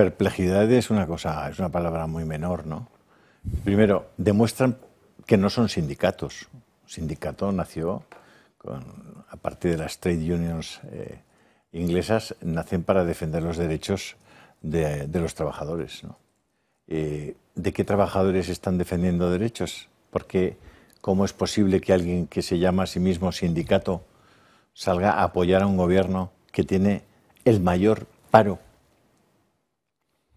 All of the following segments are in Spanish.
Perplejidad es una cosa, es una palabra muy menor, ¿no? Primero, demuestran que no son sindicatos. Un sindicato nació con, a partir de las trade unions eh, inglesas, nacen para defender los derechos de, los trabajadores. Eh, ¿De qué trabajadores están defendiendo derechos? Porque ¿cómo es posible que alguien que se llama a sí mismo sindicato salga a apoyar a un gobierno que tiene el mayor paro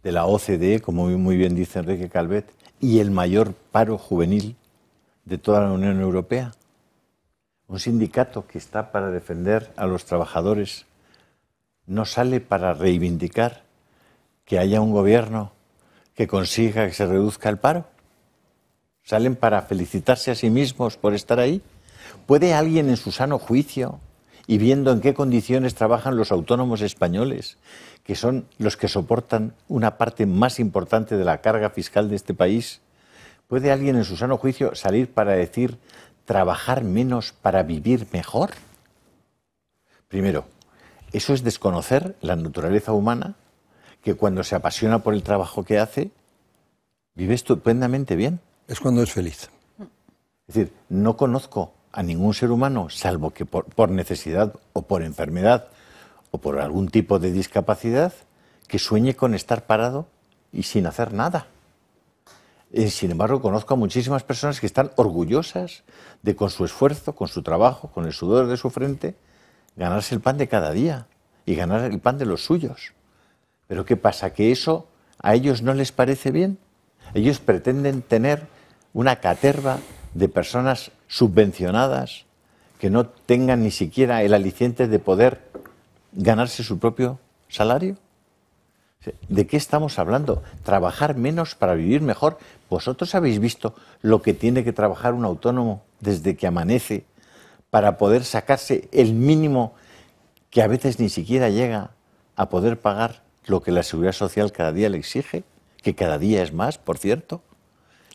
de la OCDE, como muy bien dice Enrique Calvet, y el mayor paro juvenil de toda la Unión Europea. Un sindicato que está para defender a los trabajadores no sale para reivindicar que haya un gobierno que consiga que se reduzca el paro. Salen para felicitarse a sí mismos por estar ahí. ¿Puede alguien en su sano juicio y viendo en qué condiciones trabajan los autónomos españoles, que son los que soportan una parte más importante de la carga fiscal de este país, ¿puede alguien en su sano juicio salir para decir trabajar menos para vivir mejor? Primero, eso es desconocer la naturaleza humana que cuando se apasiona por el trabajo que hace, vive estupendamente bien. Es cuando es feliz. Es decir, no conozco a ningún ser humano, salvo que por, necesidad o por enfermedad o por algún tipo de discapacidad, que sueñe con estar parado y sin hacer nada. Eh, sin embargo, conozco a muchísimas personas que están orgullosas de con su esfuerzo, con su trabajo, con el sudor de su frente, ganarse el pan de cada día y ganar el pan de los suyos. Pero ¿qué pasa? ¿Que eso a ellos no les parece bien? Ellos pretenden tener una caterva de personas subvencionadas, que no tengan ni siquiera el aliciente de poder ganarse su propio salario? ¿De qué estamos hablando? ¿Trabajar menos para vivir mejor? ¿Vosotros habéis visto lo que tiene que trabajar un autónomo desde que amanece para poder sacarse el mínimo que a veces ni siquiera llega a poder pagar lo que la seguridad social cada día le exige? Que cada día es más, por cierto.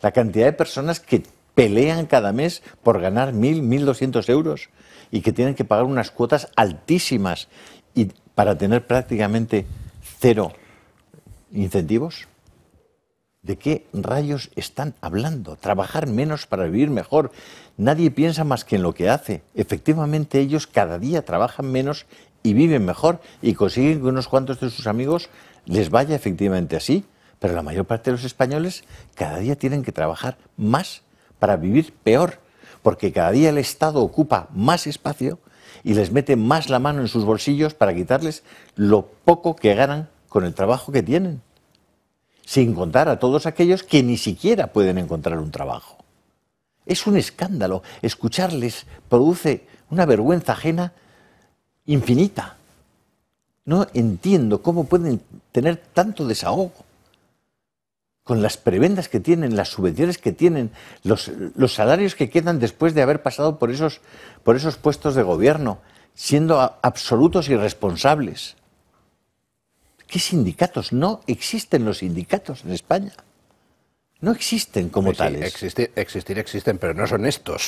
La cantidad de personas que pelean cada mes por ganar 1.000, 1.200 euros y que tienen que pagar unas cuotas altísimas y para tener prácticamente cero incentivos? ¿De qué rayos están hablando? Trabajar menos para vivir mejor. Nadie piensa más que en lo que hace. Efectivamente, ellos cada día trabajan menos y viven mejor y consiguen que unos cuantos de sus amigos les vaya efectivamente así. Pero la mayor parte de los españoles cada día tienen que trabajar más para vivir peor, porque cada día el Estado ocupa más espacio y les mete más la mano en sus bolsillos para quitarles lo poco que ganan con el trabajo que tienen, sin contar a todos aquellos que ni siquiera pueden encontrar un trabajo. Es un escándalo, escucharles produce una vergüenza ajena infinita. No entiendo cómo pueden tener tanto desahogo con las prebendas que tienen, las subvenciones que tienen, los, salarios que quedan después de haber pasado por esos, puestos de gobierno, siendo absolutos irresponsables. ¿Qué sindicatos? No existen los sindicatos en España. No existen como tales. existir existen, pero no son estos.